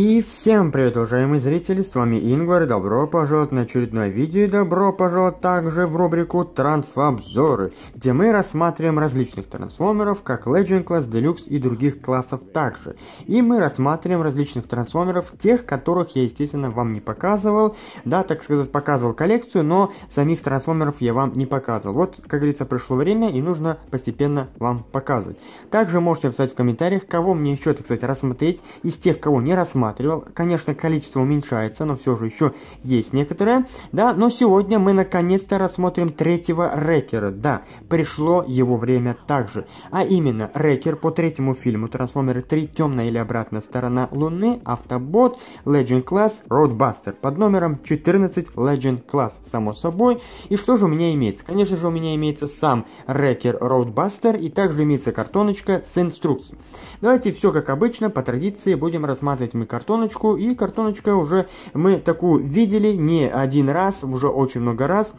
И всем привет, уважаемые зрители, с вами Ингвар, добро пожаловать на очередное видео и добро пожаловать также в рубрику Трансфобзоры, где мы рассматриваем различных трансформеров, как Legend Class, Deluxe и других классов также. И мы рассматриваем различных трансформеров, тех, которых я, естественно, вам не показывал, да, так сказать, показывал коллекцию, но самих трансформеров я вам не показывал. Вот, как говорится, пришло время и нужно постепенно вам показывать. Также можете писать в комментариях, кого мне еще, так сказать, рассмотреть из тех, кого не рассматривал, рассматривал. Конечно, количество уменьшается, но все же еще есть некоторое. Да, но сегодня мы наконец-то рассмотрим третьего Рекера. Да, пришло его время также. А именно, Рекер по третьему фильму «Трансформеры 3. Темная или обратная сторона Луны», «Автобот», «Legend Class», «Roadbuster» под номером 14 «Legend Class», само собой. И что же у меня имеется? Конечно же, у меня имеется сам Рекер Roadbuster и также имеется картоночка с инструкцией. Давайте все как обычно, по традиции, будем рассматривать мы картоночку, и картоночка уже мы такую видели не один раз, уже очень много раз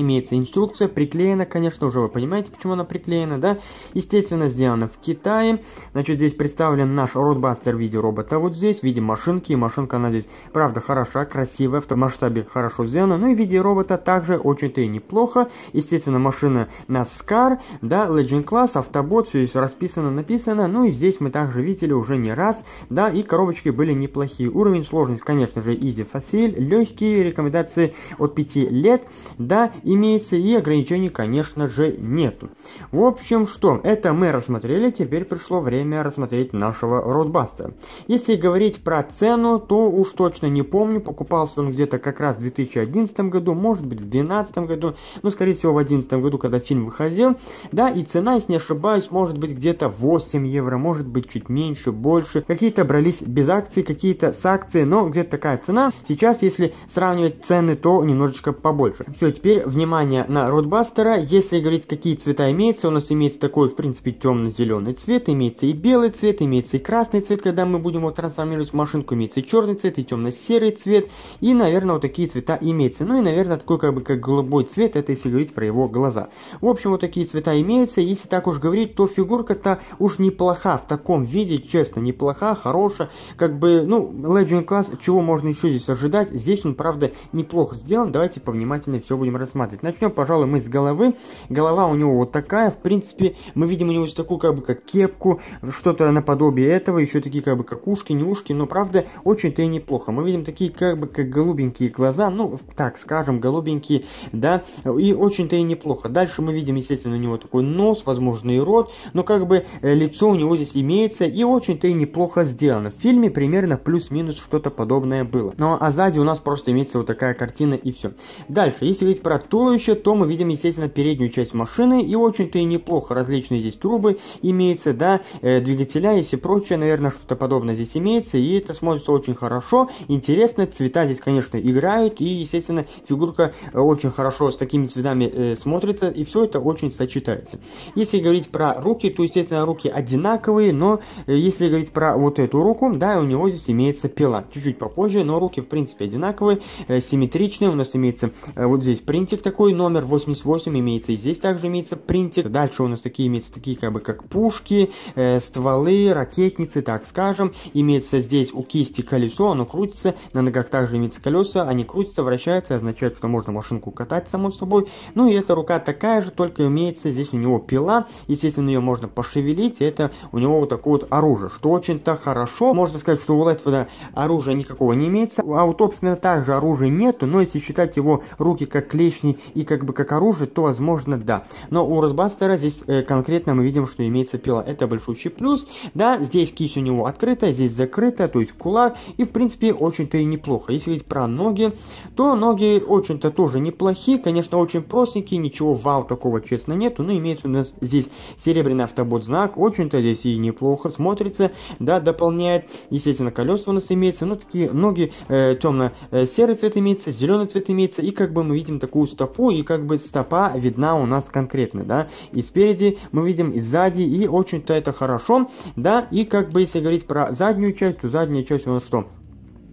имеется инструкция, приклеена, конечно, уже вы понимаете, почему она приклеена, да? Естественно, сделана в Китае. Значит, здесь представлен наш родбастер в виде робота вот здесь, в виде машинки. И машинка, она здесь, правда, хороша, красивая, в том масштабе хорошо сделана. Ну и в виде робота также очень-то и неплохо. Естественно, машина NASCAR, да, Legend Class, автобот, все здесь расписано, написано. Ну и здесь мы также видели уже не раз, да, и коробочки были неплохие. Уровень сложности, конечно же, easy, facile, легкие, рекомендации от 5 лет, да, имеется и ограничений, конечно же, нету. В общем, что, это мы рассмотрели, теперь пришло время рассмотреть нашего Родбастера. Если говорить про цену, то уж точно не помню, покупался он где-то как раз в 2011 году, может быть в 2012 году, но скорее всего в 2011 году, когда фильм выходил, да, и цена, если не ошибаюсь, может быть где-то 8 евро, может быть чуть меньше, больше, какие-то брались без акций, какие-то с акцией, но где-то такая цена, сейчас если сравнивать цены, то немножечко побольше. Все, теперь в внимание на Ротбастера. Если говорить, какие цвета имеются, у нас имеется такой, в принципе, темно-зеленый цвет, имеется и белый цвет, имеется и красный цвет, когда мы будем его трансформировать в машинку, имеется и черный цвет, и темно-серый цвет, и, наверное, вот такие цвета имеются. Ну и, наверное, такой как бы как голубой цвет, это если говорить про его глаза. В общем, вот такие цвета имеются. Если так уж говорить, то фигурка-то уж неплоха в таком виде, честно, неплоха, хорошая. Как бы, ну, Legend Class, чего можно еще здесь ожидать? Здесь он, правда, неплохо сделан. Давайте повнимательнее все будем рассматривать рассматривать. Начнем, пожалуй, мы с головы. Голова у него вот такая, в принципе, мы видим у него есть такую, как бы, как кепку, что-то наподобие этого, еще такие, как бы, как ушки, не ушки, но, правда, очень-то и неплохо. Мы видим такие, как бы, как голубенькие глаза, ну, так скажем, голубенькие, да, и очень-то и неплохо. Дальше мы видим, естественно, у него такой нос, возможно, и рот, но, как бы, э, лицо у него здесь имеется, и очень-то и неплохо сделано. В фильме примерно плюс-минус что-то подобное было. Ну, а сзади у нас просто имеется вот такая картина, и все. Дальше, если говорить про туловища, то мы видим, естественно, переднюю часть машины, и очень-то и неплохо различные здесь трубы имеются, да, э, двигателя и все прочее, наверное, что-то подобное здесь имеется, и это смотрится очень хорошо, интересно, цвета здесь, конечно, играют, и, естественно, фигурка э, очень хорошо с такими цветами э, смотрится, и все это очень сочетается. Если говорить про руки, то, естественно, руки одинаковые, но э, если говорить про вот эту руку, да, у него здесь имеется пила, чуть-чуть попозже, но руки, в принципе, одинаковые, э, симметричные, у нас имеется э, вот здесь принтик, принтер такой, номер 88 имеется, и здесь также имеется принтер. Дальше у нас такие имеются, такие как бы как пушки, э, стволы, ракетницы, так скажем. Имеется здесь у кисти колесо, оно крутится, на ногах также имеется колеса, они крутятся, вращаются, означает, что можно машинку катать, само собой. Ну и эта рука такая же, только имеется здесь у него пила, естественно, ее можно пошевелить, это у него вот такое вот оружие, что очень-то хорошо. Можно сказать, что у Лайтфуда оружия никакого не имеется, а у Топсмена также оружия нету, но если считать его руки как клещ башни и как бы как оружие, то возможно да. Но у Росбастера здесь э, конкретно мы видим, что имеется пила. Это большущий плюс. Да, здесь кисть у него открытая, здесь закрытая, то есть кулак. И в принципе очень-то и неплохо. Если ведь про ноги, то ноги очень-то тоже неплохие. Конечно, очень простенькие, ничего вау такого честно нету. Но имеется у нас здесь серебряный автобот знак. Очень-то здесь и неплохо смотрится. Да, дополняет. Естественно, колеса у нас имеется. Но такие ноги э, темно-серый э, цвет имеется, зеленый цвет имеется. И как бы мы видим такую стопу, и как бы стопа видна у нас конкретно, да, и спереди мы видим, и сзади, и очень-то это хорошо, да, и как бы если говорить про заднюю часть, то задняя часть у нас что?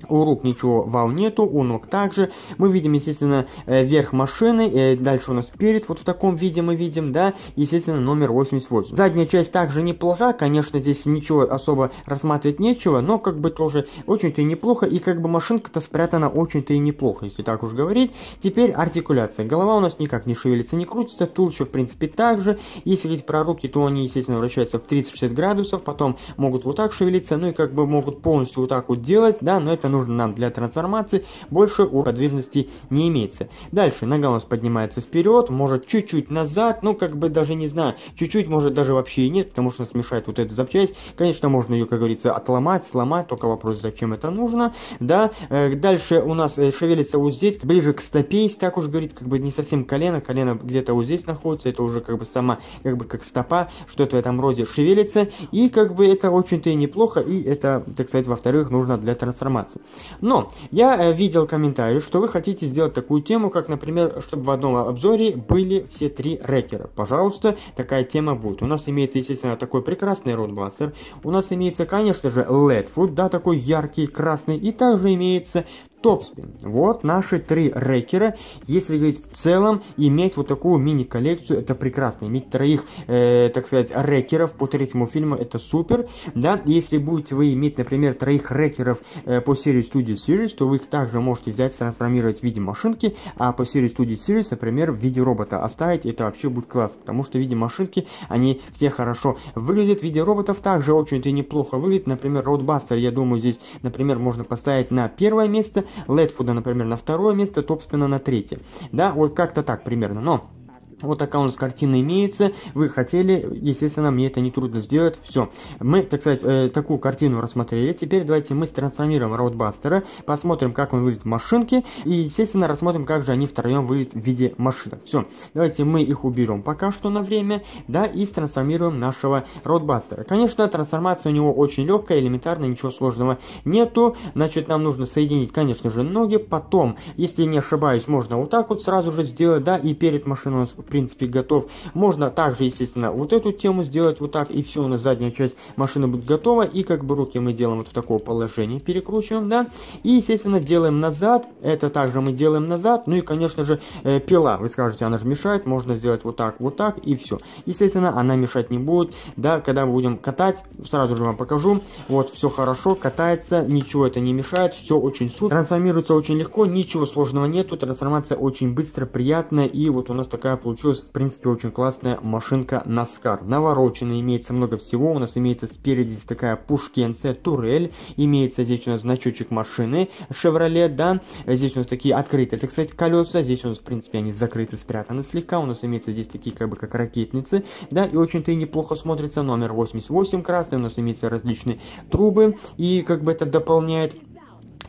У рук ничего вал нету, у ног также. Мы видим, естественно, э, верх машины, и э, дальше у нас перед, вот в таком виде мы видим, да, естественно, номер 88. Задняя часть также неплоха, конечно, здесь ничего особо рассматривать нечего, но как бы тоже очень-то и неплохо, и как бы машинка-то спрятана очень-то и неплохо, если так уж говорить. Теперь артикуляция. Голова у нас никак не шевелится, не крутится, тулча в принципе также. Если говорить про руки, то они, естественно, вращаются в 30-60 градусов, потом могут вот так шевелиться, ну и как бы могут полностью вот так вот делать, да, но это нужно нам для трансформации, больше у подвижности не имеется. Дальше нога у нас поднимается вперед, может чуть-чуть назад, ну как бы даже не знаю, чуть-чуть может даже вообще и нет, потому что нас мешает вот эта запчасть. Конечно, можно ее, как говорится, отломать, сломать, только вопрос, зачем это нужно, да. Э, дальше у нас э, шевелится вот здесь, ближе к стопе, если так уж говорить, как бы не совсем колено, колено где-то вот здесь находится, это уже как бы сама, как бы как стопа, что-то в этом роде шевелится, и как бы это очень-то и неплохо, и это, так сказать, во-вторых, нужно для трансформации. Но я э, видел комментарий, что вы хотите сделать такую тему, как, например, чтобы в одном обзоре были все три рекера. Пожалуйста, такая тема будет. У нас имеется, естественно, такой прекрасный родбластер. У нас имеется, конечно же, Ледфуд, да, такой яркий, красный. И также имеется топспин. Вот наши три рекера. Если говорить в целом, иметь вот такую мини-коллекцию, это прекрасно. Иметь троих, э, так сказать, рекеров по третьему фильму, это супер. Да, если будете вы иметь, например, троих рекеров э, по серии Studio Series, то вы их также можете взять, трансформировать в виде машинки, а по серии Studio Series, например, в виде робота оставить, это вообще будет класс, потому что в виде машинки они все хорошо выглядят, в виде роботов также очень-то неплохо выглядит, например, Roadbuster, я думаю, здесь, например, можно поставить на первое место, Ледфуда, например, на второе место, Топспина на третье. Да, вот как-то так примерно. Но вот аккаунт с картиной имеется. Вы хотели, естественно, мне это не трудно сделать. Все. Мы, так сказать, э, такую картину рассмотрели. Теперь давайте мы трансформируем Роудбастера, посмотрим, как он выглядит в машинке. И, естественно, рассмотрим, как же они втроем выглядят в виде машинок. Все. Давайте мы их уберем пока что на время, да, и трансформируем нашего Роудбастера. Конечно, трансформация у него очень легкая, элементарная, ничего сложного нету. Значит, нам нужно соединить, конечно же, ноги. Потом, если не ошибаюсь, можно вот так вот сразу же сделать, да, и перед машиной у нас принципе, готов. Можно также, естественно, вот эту тему сделать вот так, и все, у нас задняя часть машины будет готова. И как бы руки мы делаем вот в такое положение, перекручиваем, да. И, естественно, делаем назад. Это также мы делаем назад. Ну и, конечно же, э, пила. Вы скажете, она же мешает. Можно сделать вот так, вот так, и все. Естественно, она мешать не будет. Да, когда будем катать, сразу же вам покажу. Вот, все хорошо, катается, ничего это не мешает, все очень супер. Трансформируется очень легко, ничего сложного нету. Трансформация очень быстро, приятная. И вот у нас такая получилась получилась, в принципе, очень классная машинка NASCAR, Навороченная, имеется много всего. У нас имеется спереди здесь такая пушкенция, турель. Имеется здесь у нас значочек машины Chevrolet, да. Здесь у нас такие открытые, так сказать, колеса. Здесь у нас, в принципе, они закрыты, спрятаны слегка. У нас имеется здесь такие, как бы, как ракетницы, да. И очень-то и неплохо смотрится номер 88 красный. У нас имеются различные трубы. И, как бы, это дополняет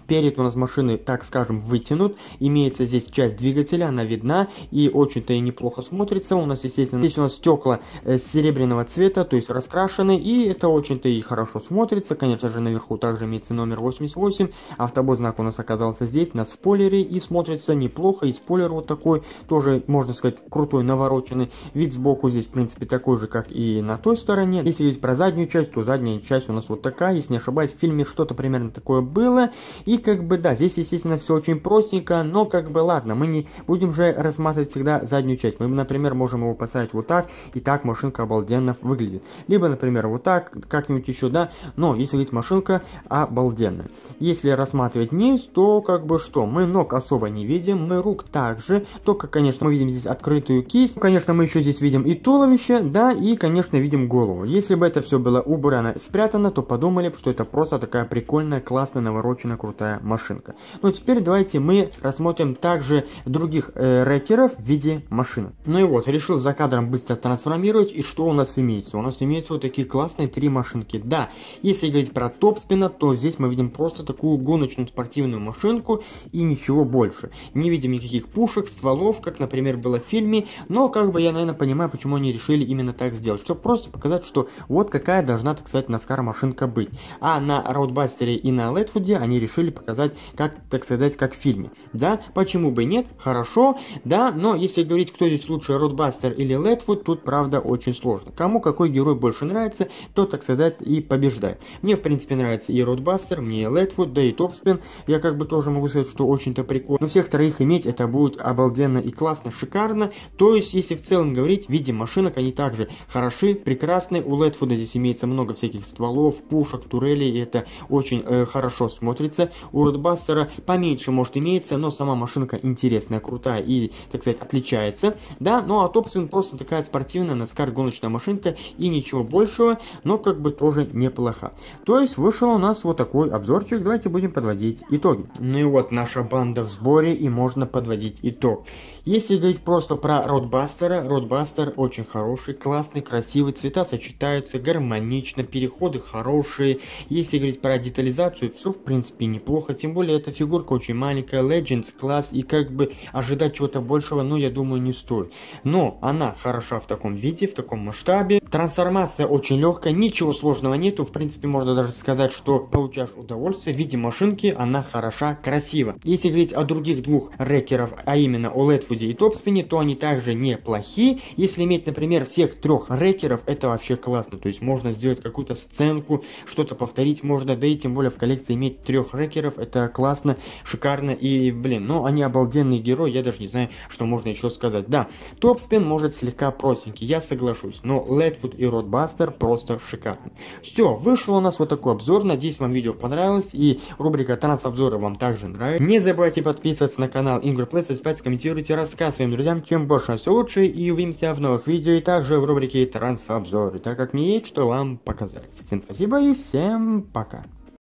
Перед у нас машины, так скажем, вытянут. Имеется здесь часть двигателя, она видна и очень-то и неплохо смотрится. У нас, естественно, здесь у нас стекла э, серебряного цвета, то есть раскрашены, и это очень-то и хорошо смотрится. Конечно же, наверху также имеется номер 88. Автобот знак у нас оказался здесь, на спойлере, и смотрится неплохо. И спойлер вот такой, тоже, можно сказать, крутой, навороченный. Вид сбоку здесь, в принципе, такой же, как и на той стороне. Если говорить про заднюю часть, то задняя часть у нас вот такая, если не ошибаюсь, в фильме что-то примерно такое было. И и как бы да, здесь естественно все очень простенько, но как бы ладно, мы не будем же рассматривать всегда заднюю часть. Мы, например, можем его поставить вот так, и так машинка обалденно выглядит. Либо, например, вот так, как-нибудь еще, да. Но если говорить машинка обалденная. Если рассматривать низ, то как бы что, мы ног особо не видим, мы рук также. Только, конечно, мы видим здесь открытую кисть. Конечно, мы еще здесь видим и туловище, да, и, конечно, видим голову. Если бы это все было убрано, спрятано, то подумали бы, что это просто такая прикольная, классная, навороченная, крутая крутая машинка. Ну теперь давайте мы рассмотрим также других э, рэкеров в виде машин. Ну и вот, решил за кадром быстро трансформировать, и что у нас имеется? У нас имеются вот такие классные три машинки. Да, если говорить про топспина, то здесь мы видим просто такую гоночную спортивную машинку и ничего больше. Не видим никаких пушек, стволов, как, например, было в фильме, но как бы я, наверное, понимаю, почему они решили именно так сделать, чтобы просто показать, что вот какая должна, так сказать, Наскар машинка быть. А на Роудбастере и на Лэтфуде они решили показать, как, так сказать, как в фильме. Да, почему бы нет, хорошо, да, но если говорить, кто здесь лучше, Ротбастер или Лэтвуд, тут, правда, очень сложно. Кому какой герой больше нравится, то, так сказать, и побеждает. Мне, в принципе, нравится и Ротбастер, мне и Лэтвуд, да и Топспин. Я как бы тоже могу сказать, что очень-то прикольно. Но всех троих иметь это будет обалденно и классно, шикарно. То есть, если в целом говорить, в виде машинок они также хороши, прекрасны. У Лэтфуда здесь имеется много всяких стволов, пушек, турелей, и это очень э, хорошо смотрится. У Родбастера поменьше, может, имеется, но сама машинка интересная, крутая и, так сказать, отличается. Да, ну а Топспин просто такая спортивная NASCAR-гоночная машинка и ничего большего, но как бы тоже неплоха. То есть вышел у нас вот такой обзорчик, давайте будем подводить итоги. Ну и вот наша банда в сборе и можно подводить итог. Если говорить просто про Родбастера, Родбастер очень хороший, классный, красивый, цвета сочетаются гармонично, переходы хорошие. Если говорить про детализацию, все в принципе неплохо, тем более эта фигурка очень маленькая, Legends класс, и как бы ожидать чего-то большего, ну я думаю не стоит. Но она хороша в таком виде, в таком масштабе. Трансформация очень легкая, ничего сложного нету, в принципе можно даже сказать, что получаешь удовольствие в виде машинки, она хороша, красива. Если говорить о других двух рэкеров, а именно OLED Господи и Топспине, то они также неплохи. Если иметь, например, всех трех рекеров, это вообще классно. То есть можно сделать какую-то сценку, что-то повторить можно, да и тем более в коллекции иметь трех рекеров, это классно, шикарно и, блин, ну они обалденные герои, я даже не знаю, что можно еще сказать. Да, топ-спин может слегка простенький, я соглашусь, но Ледвуд и Ротбастер просто шикарны. Все, вышел у нас вот такой обзор, надеюсь вам видео понравилось и рубрика транс обзора вам также нравится. Не забывайте подписываться на канал Ingrid Play, ставьте комментируйте, Рассказываем друзьям, чем больше, нас лучше, и увидимся в новых видео и также в рубрике трансобзоры, так как мне есть что вам показать. Всем спасибо и всем пока.